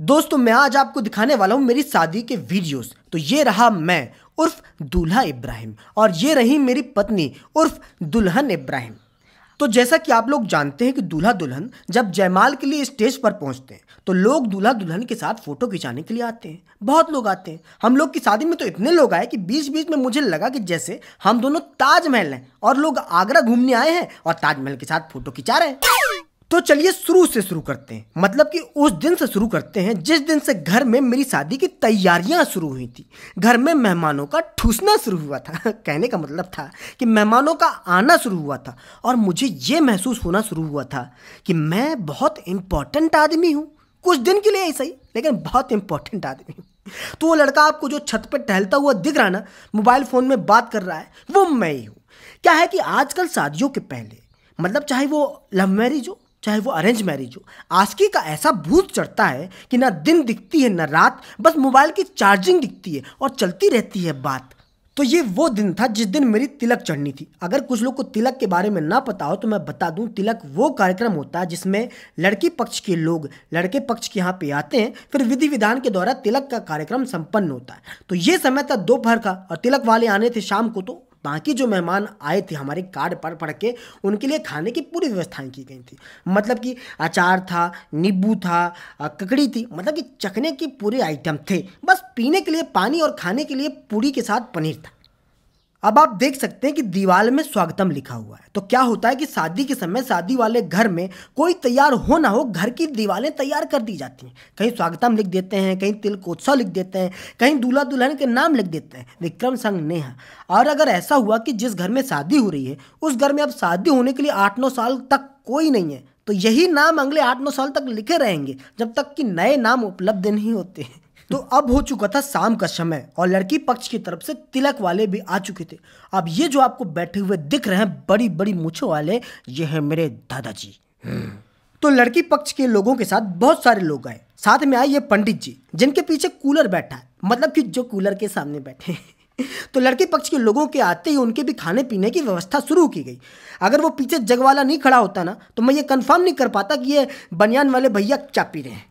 दोस्तों मैं आज आपको दिखाने वाला हूँ मेरी शादी के वीडियोस तो ये रहा मैं उर्फ दूल्हा इब्राहिम और ये रही मेरी पत्नी उर्फ दुल्हन इब्राहिम तो जैसा कि आप लोग जानते हैं कि दूल्हा दुल्हन जब जयमाल के लिए स्टेज पर पहुंचते हैं तो लोग दूल्हा दुल्हन के साथ फोटो खिंचाने के लिए आते हैं बहुत लोग आते हैं हम लोग की शादी में तो इतने लोग आए कि बीच बीच में मुझे लगा कि जैसे हम दोनों ताजमहल हैं और लोग आगरा घूमने आए हैं और ताजमहल के साथ फोटो खिंचा रहे हैं तो चलिए शुरू से शुरू करते हैं मतलब कि उस दिन से शुरू करते हैं जिस दिन से घर में मेरी शादी की तैयारियां शुरू हुई थी घर में मेहमानों का ठूसना शुरू हुआ था कहने का मतलब था कि मेहमानों का आना शुरू हुआ था और मुझे ये महसूस होना शुरू हुआ था कि मैं बहुत इंपॉर्टेंट आदमी हूँ कुछ दिन के लिए ही सही लेकिन बहुत इंपॉर्टेंट आदमी हूँ तो वो लड़का आपको जो छत पर टहलता हुआ दिख रहा ना मोबाइल फ़ोन में बात कर रहा है वो मैं ही हूँ क्या है कि आजकल शादियों के पहले मतलब चाहे वो लव मैरिज हो चाहे वो अरेंज मैरिज हो आस्की का ऐसा भूत चढ़ता है कि ना दिन दिखती है ना रात बस मोबाइल की चार्जिंग दिखती है और चलती रहती है बात तो ये वो दिन था जिस दिन मेरी तिलक चढ़नी थी अगर कुछ लोग को तिलक के बारे में ना पता हो तो मैं बता दूं तिलक वो कार्यक्रम होता है जिसमें लड़की पक्ष के लोग लड़के पक्ष के यहाँ पे आते हैं फिर विधि विधान के द्वारा तिलक का कार्यक्रम संपन्न होता है तो ये समय था दोपहर का और तिलक वाले आने थे शाम को तो बाकी जो मेहमान आए थे हमारे कार्ड पर पढ़ के उनके लिए खाने की पूरी व्यवस्थाएँ की गई थी मतलब कि अचार था नींबू था ककड़ी थी मतलब कि चखने के पूरे आइटम थे बस पीने के लिए पानी और खाने के लिए पूरी के साथ पनीर था अब आप देख सकते हैं कि दीवार में स्वागतम लिखा हुआ है तो क्या होता है कि शादी के समय शादी वाले घर में कोई तैयार हो ना हो घर की दीवारें तैयार कर दी जाती हैं कहीं स्वागतम लिख देते हैं कहीं तिलकोत्सव लिख देते हैं कहीं दूल्हा दुल्हन के नाम लिख देते हैं विक्रम संग नेहा और अगर ऐसा हुआ कि जिस घर में शादी हो रही है उस घर में अब शादी होने के लिए आठ नौ साल तक कोई नहीं है तो यही नाम अगले आठ नौ साल तक लिखे रहेंगे जब तक कि नए नाम उपलब्ध नहीं होते हैं तो अब हो चुका था शाम का समय और लड़की पक्ष की तरफ से तिलक वाले भी आ चुके थे अब ये जो आपको बैठे हुए दिख रहे हैं बड़ी बड़ी मुछो वाले ये हैं मेरे दादाजी तो लड़की पक्ष के लोगों के साथ बहुत सारे लोग आए साथ में आए ये पंडित जी जिनके पीछे कूलर बैठा है मतलब कि जो कूलर के सामने बैठे हैं तो लड़के पक्ष के लोगों के आते ही उनके भी खाने पीने की व्यवस्था शुरू की गई अगर वो पीछे जगवाला नहीं खड़ा होता ना तो मैं ये कंफर्म नहीं कर पाता कि ये बनियान वाले भैया क्या पी रहे हैं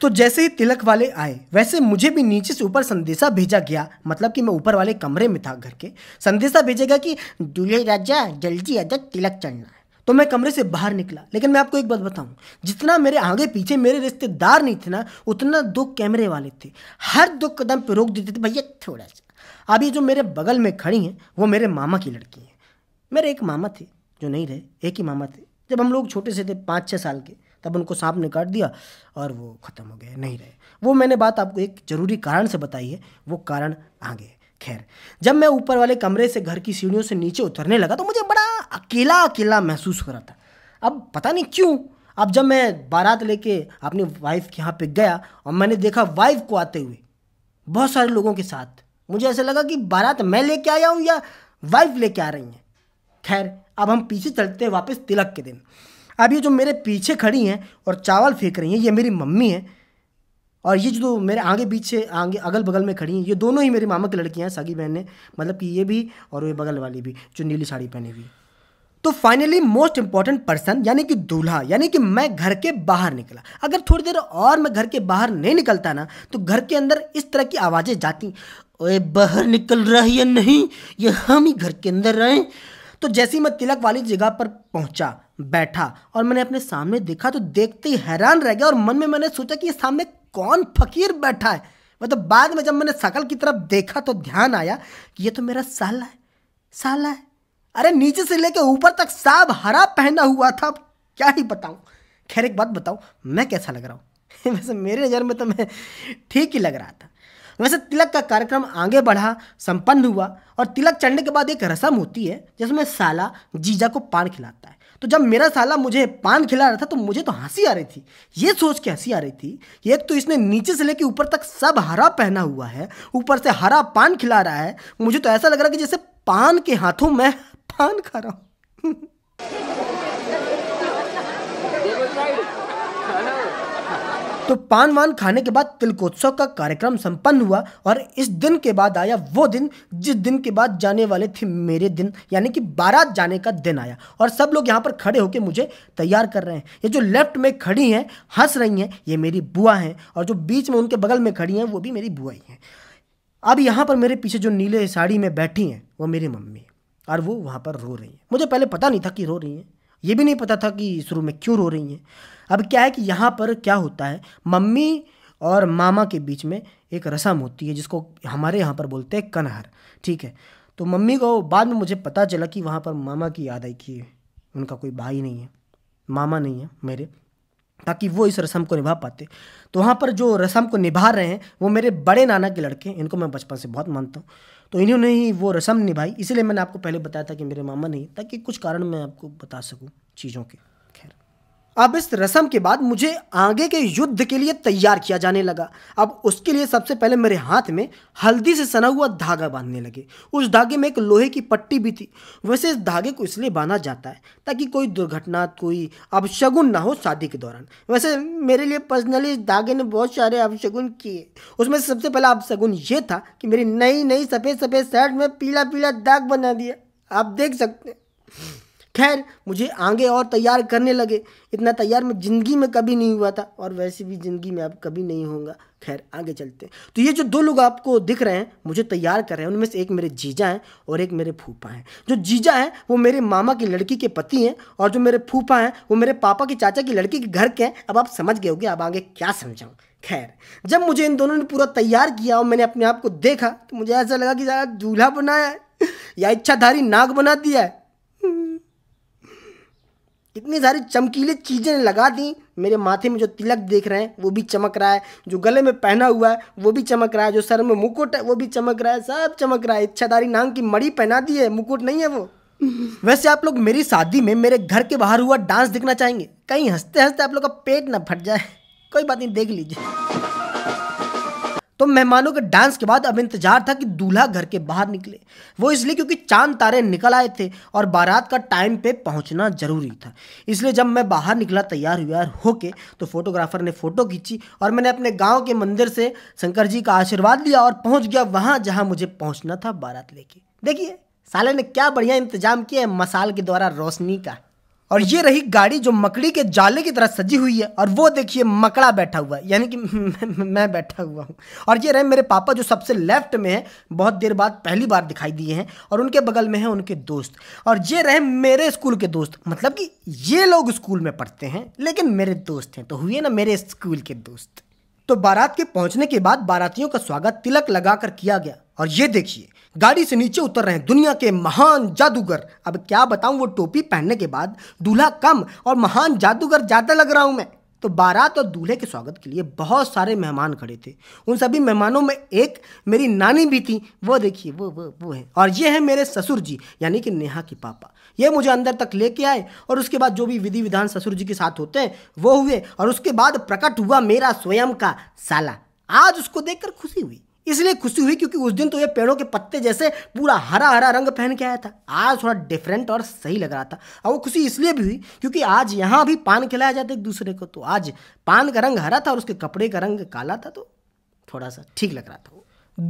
तो जैसे ही तिलक वाले आए वैसे मुझे भी नीचे से ऊपर संदेशा भेजा गया मतलब कि मैं ऊपर वाले कमरे में था घर के संदेशा भेजेगा कि दूल्हे राजा जल्दी आजा तिलक चढ़ना है तो मैं कमरे से बाहर निकला लेकिन मैं आपको एक बात बताऊं जितना मेरे आगे पीछे मेरे रिश्तेदार नहीं थे ना उतना दो कैमरे वाले थे हर दो कदम पे रोक देते थे भैया थोड़ा सा अभी जो मेरे बगल में खड़ी हैं वो मेरे मामा की लड़की हैं मेरे एक मामा थे जो नहीं रहे एक ही मामा थे जब हम लोग छोटे से थे पाँच छः साल के तब उनको सांप ने काट दिया और वो ख़त्म हो गए नहीं रहे वो मैंने बात आपको एक ज़रूरी कारण से बताई है वो कारण आगे खैर जब मैं ऊपर वाले कमरे से घर की सीढ़ियों से नीचे उतरने लगा तो मुझे बड़ा अकेला अकेला महसूस हो रहा था अब पता नहीं क्यों अब जब मैं बारात लेके अपनी वाइफ के यहाँ पे गया और मैंने देखा वाइफ को आते हुए बहुत सारे लोगों के साथ मुझे ऐसा लगा कि बारात मैं लेके आया हूँ या वाइफ लेके आ रही हैं खैर अब हम पीछे चलते हैं वापस तिलक के दिन अब ये जो मेरे पीछे खड़ी हैं और चावल फेंक रही हैं ये मेरी मम्मी हैं और ये जो मेरे आगे पीछे आगे अगल बगल में खड़ी हैं ये दोनों ही मेरी मामा की लड़कियाँ हैं सगी बहन ने मतलब कि ये भी और वे बगल वाली भी जो नीली साड़ी पहनी हुई तो फाइनली मोस्ट इंपॉर्टेंट पर्सन यानी कि दूल्हा यानी कि मैं घर के बाहर निकला अगर थोड़ी देर और मैं घर के बाहर नहीं निकलता ना तो घर के अंदर इस तरह की आवाज़ें जाती ओए बाहर निकल रहा है या नहीं ये हम ही घर के अंदर रहें तो जैसे ही मैं तिलक वाली जगह पर पहुंचा बैठा और मैंने अपने सामने देखा तो देखते ही हैरान रह गया और मन में मैंने सोचा कि ये सामने कौन फकीर बैठा है मतलब तो बाद में जब मैंने शकल की तरफ देखा तो ध्यान आया कि ये तो मेरा साला है साला है अरे नीचे से लेकर ऊपर तक साब हरा पहना हुआ था क्या ही बताऊं खैर एक बात बताऊं मैं कैसा लग रहा हूँ वैसे मेरी नज़र में तो मैं ठीक ही लग रहा था वैसे तिलक का कार्यक्रम आगे बढ़ा संपन्न हुआ और तिलक चढ़ने के बाद एक रस्म होती है जिसमें साला जीजा को पान खिलाता है तो जब मेरा साला मुझे पान खिला रहा था तो मुझे तो हंसी आ रही थी ये सोच के हंसी आ रही थी एक तो इसने नीचे से लेके ऊपर तक सब हरा पहना हुआ है ऊपर से हरा पान खिला रहा है मुझे तो ऐसा लग रहा है कि जैसे पान के हाथों में पान खा रहा हूँ तो पान वान खाने के बाद तिलकोत्सव का कार्यक्रम संपन्न हुआ और इस दिन के बाद आया वो दिन जिस दिन के बाद जाने वाले थे मेरे दिन यानी कि बारात जाने का दिन आया और सब लोग यहाँ पर खड़े होकर मुझे तैयार कर रहे हैं ये जो लेफ्ट में खड़ी हैं हंस रही हैं ये मेरी बुआ हैं और जो बीच में उनके बगल में खड़ी हैं वो भी मेरी बुआ ही हैं अब यहाँ पर मेरे पीछे जो नीले साड़ी में बैठी हैं वो मेरी मम्मी और वो वहाँ पर रो रही हैं मुझे पहले पता नहीं था कि रो रही हैं ये भी नहीं पता था कि शुरू में क्यों रो रही हैं अब क्या है कि यहाँ पर क्या होता है मम्मी और मामा के बीच में एक रस्म होती है जिसको हमारे यहाँ पर बोलते हैं कनहर ठीक है तो मम्मी को बाद में मुझे पता चला कि वहाँ पर मामा की याद आई कि उनका कोई भाई नहीं है मामा नहीं है मेरे ताकि वो इस रस्म को निभा पाते तो वहाँ पर जो रस्म को निभा रहे हैं वो मेरे बड़े नाना के लड़के इनको मैं बचपन से बहुत मानता हूँ तो इन्होंने ही वो रस्म निभाई इसलिए मैंने आपको पहले बताया था कि मेरे मामा नहीं ताकि कुछ कारण मैं आपको बता सकूँ चीज़ों के खैर अब इस रस्म के बाद मुझे आगे के युद्ध के लिए तैयार किया जाने लगा अब उसके लिए सबसे पहले मेरे हाथ में हल्दी से सना हुआ धागा बांधने लगे उस धागे में एक लोहे की पट्टी भी थी वैसे इस धागे को इसलिए बांधा जाता है ताकि कोई दुर्घटना कोई अपशगुन ना हो शादी के दौरान वैसे मेरे लिए पर्सनली इस धागे ने बहुत सारे अपशगुन किए उसमें सबसे पहला अपशगुन ये था कि मेरी नई नई सफ़ेद सफ़ेद शर्ट में पीला पीला दाग बना दिया आप देख सकते हैं खैर मुझे आगे और तैयार करने लगे इतना तैयार मैं ज़िंदगी में कभी नहीं हुआ था और वैसे भी ज़िंदगी में अब कभी नहीं होगा खैर आगे चलते हैं तो ये जो दो लोग आपको दिख रहे हैं मुझे तैयार कर रहे हैं उनमें से एक मेरे जीजा हैं और एक मेरे फूफा हैं जो जीजा हैं वो मेरे मामा की लड़की के पति हैं और जो मेरे फूफा हैं वो मेरे पापा के चाचा की लड़की के घर के हैं अब आप समझ गए होगे अब आगे क्या समझाऊँ खैर जब मुझे इन दोनों ने पूरा तैयार किया और मैंने अपने आप को देखा तो मुझे ऐसा लगा कि ज़्यादा दूल्हा बनाया है या इच्छाधारी नाग बना दिया है इतनी सारी चमकीले चीज़ें लगा दी मेरे माथे में जो तिलक देख रहे हैं वो भी चमक रहा है जो गले में पहना हुआ है वो भी चमक रहा है जो सर में मुकुट है वो भी चमक रहा है सब चमक रहा है इच्छाधारी नाम की मड़ी पहना दी है मुकुट नहीं है वो वैसे आप लोग मेरी शादी में मेरे घर के बाहर हुआ डांस देखना चाहेंगे कहीं हंसते हंसते आप लोग का पेट ना फट जाए कोई बात नहीं देख लीजिए तो मेहमानों के डांस के बाद अब इंतजार था कि दूल्हा घर के बाहर निकले वो इसलिए क्योंकि चांद तारे निकल आए थे और बारात का टाइम पे पहुंचना ज़रूरी था इसलिए जब मैं बाहर निकला तैयार व्यार होके तो फोटोग्राफर ने फ़ोटो खींची और मैंने अपने गाँव के मंदिर से शंकर जी का आशीर्वाद लिया और पहुँच गया वहाँ जहाँ मुझे पहुँचना था बारात लेके देखिए साले ने क्या बढ़िया इंतजाम किया है मसाल के द्वारा रोशनी का और ये रही गाड़ी जो मकड़ी के जाले की तरह सजी हुई है और वो देखिए मकड़ा बैठा हुआ है यानी कि मैं बैठा हुआ हूँ और ये रहे मेरे पापा जो सबसे लेफ्ट में है बहुत देर बाद पहली बार दिखाई दिए हैं और उनके बगल में है उनके दोस्त और ये रहे मेरे स्कूल के दोस्त मतलब कि ये लोग स्कूल में पढ़ते हैं लेकिन मेरे दोस्त हैं तो हुए ना मेरे स्कूल के दोस्त तो बारात के पहुंचने के बाद बारातियों का स्वागत तिलक लगाकर किया गया और ये देखिए गाड़ी से नीचे उतर रहे हैं दुनिया के महान जादूगर अब क्या बताऊं वो टोपी पहनने के बाद दूल्हा कम और महान जादूगर ज़्यादा लग रहा हूं मैं तो बारात और दूल्हे के स्वागत के लिए बहुत सारे मेहमान खड़े थे उन सभी मेहमानों में एक मेरी नानी भी थी वो देखिए वो वो वो है और ये है मेरे ससुर जी यानी कि नेहा के पापा ये मुझे अंदर तक लेके आए और उसके बाद जो भी विधि विधान ससुर जी के साथ होते हैं वो हुए और उसके बाद प्रकट हुआ मेरा स्वयं का साला आज उसको देखकर खुशी हुई इसलिए खुशी हुई क्योंकि उस दिन तो ये पेड़ों के पत्ते जैसे पूरा हरा हरा रंग पहन के आया था आज थोड़ा डिफरेंट और सही लग रहा था और वो खुशी इसलिए भी हुई क्योंकि आज यहाँ भी पान खिलाया जाता एक दूसरे को तो आज पान का रंग हरा था और उसके कपड़े का रंग काला था तो थोड़ा सा ठीक लग रहा था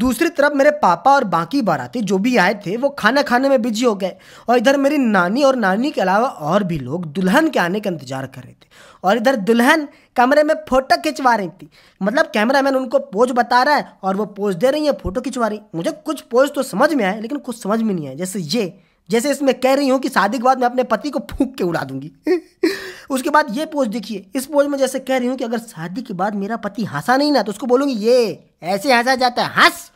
दूसरी तरफ मेरे पापा और बाकी बाराती जो भी आए थे वो खाना खाने में बिजी हो गए और इधर मेरी नानी और नानी के अलावा और भी लोग दुल्हन के आने का इंतजार कर रहे थे और इधर दुल्हन कमरे में फोटो खिंचवा रही थी मतलब कैमरामैन उनको पोज बता रहा है और वो पोज दे रही है फोटो खिंचवा रही मुझे कुछ पोज तो समझ में आए लेकिन कुछ समझ में नहीं आए जैसे ये जैसे इसमें कह रही हूँ कि शादी के बाद मैं अपने पति को फूक के उड़ा दूंगी उसके बाद ये पोज देखिए इस पोज में जैसे कह रही हूँ कि अगर शादी के बाद मेरा पति हंसा नहीं ना तो उसको बोलूँगी ये ऐसे हंसा जाता है हंस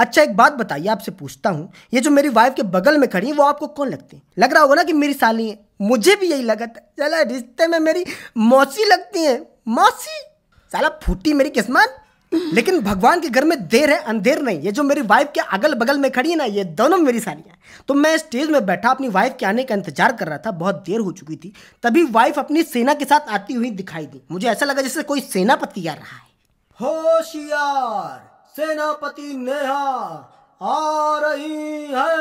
अच्छा एक बात बताइए आपसे पूछता हूँ ये जो मेरी वाइफ के बगल में खड़ी है वो आपको कौन लगती है लग रहा होगा ना कि मेरी साली है मुझे भी यही लगता है चला रिश्ते में मेरी मौसी लगती हैं मौसी साला फूटी मेरी किस्मत लेकिन भगवान के घर में देर है अंधेर नहीं ये जो मेरी वाइफ के अगल बगल में खड़ी है ना ये दोनों मेरी सालियां तो मैं स्टेज में बैठा अपनी वाइफ के आने का इंतजार कर रहा था बहुत देर हो चुकी थी तभी वाइफ अपनी सेना के साथ आती हुई दिखाई दी मुझे ऐसा लगा जैसे कोई सेनापति आ रहा है होशियार सेनापति नेहा आ रही है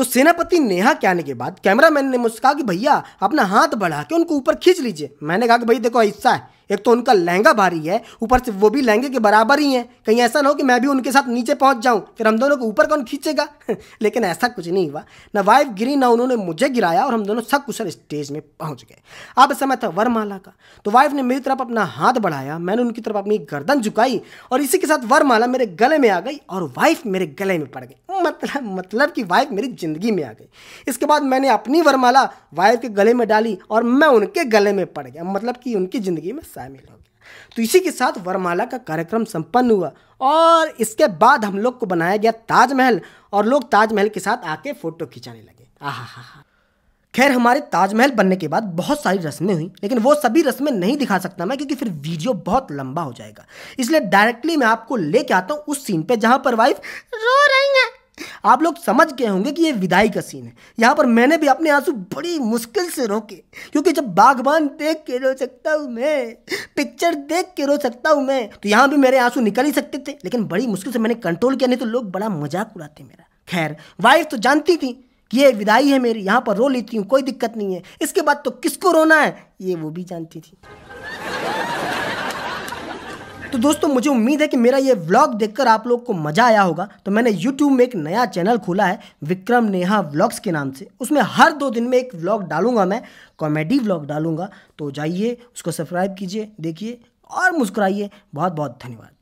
तो सेनापति नेहा के आने के बाद कैमरामैन ने मुझसे कहा कि भैया अपना हाथ बढ़ा के उनको ऊपर खींच लीजिए मैंने कहा कि भाई देखो ऐसा है एक तो उनका लहंगा भारी है ऊपर से वो भी लहंगे के बराबर ही है कहीं ऐसा ना हो कि मैं भी उनके साथ नीचे पहुंच जाऊं फिर हम दोनों को ऊपर कौन खींचेगा लेकिन ऐसा कुछ नहीं हुआ न वाइफ गिरी ना उन्होंने मुझे गिराया और हम दोनों सब कुशल स्टेज में पहुंच गए अब समय था वरमाला का तो वाइफ ने मेरी तरफ अपना हाथ बढ़ाया मैंने उनकी तरफ अपनी गर्दन झुकाई और इसी के साथ वरमाला मेरे गले में आ गई और वाइफ मेरे गले में पड़ गई मतलब मतलब कि वाइफ मेरी ज़िंदगी में आ गई इसके बाद मैंने अपनी वरमाला वाइफ के गले में डाली और मैं उनके गले में पड़ गया मतलब कि उनकी ज़िंदगी में शामिल हो गया तो इसी के साथ वरमाला का कार्यक्रम संपन्न हुआ और इसके बाद हम लोग को बनाया गया ताजमहल और लोग ताजमहल के साथ आके फ़ोटो खिंचाने लगे आहा खैर हमारे ताजमहल बनने के बाद बहुत सारी रस्में हुई लेकिन वो सभी रस्में नहीं दिखा सकता मैं क्योंकि फिर वीडियो बहुत लंबा हो जाएगा इसलिए डायरेक्टली मैं आपको लेके आता हूँ उस सीन पे जहाँ पर वाइफ रो रही आप लोग समझ गए होंगे कि ये विदाई का सीन है यहाँ पर मैंने भी अपने आंसू बड़ी मुश्किल से रोके क्योंकि जब बागबान देख के रो सकता हूँ मैं पिक्चर देख के रो सकता हूँ मैं तो यहाँ भी मेरे आंसू निकल ही सकते थे लेकिन बड़ी मुश्किल से मैंने कंट्रोल किया नहीं तो लोग बड़ा मजाक उड़ाते मेरा खैर वाइफ तो जानती थी कि ये विदाई है मेरी यहाँ पर रो लेती हूँ कोई दिक्कत नहीं है इसके बाद तो किसको रोना है ये वो भी जानती थी तो दोस्तों मुझे उम्मीद है कि मेरा ये व्लॉग देखकर आप लोग को मजा आया होगा तो मैंने यूट्यूब में एक नया चैनल खोला है विक्रम नेहा व्लॉग्स के नाम से उसमें हर दो दिन में एक व्लॉग डालूंगा मैं कॉमेडी व्लॉग डालूंगा तो जाइए उसको सब्सक्राइब कीजिए देखिए और मुस्कुराइए बहुत बहुत धन्यवाद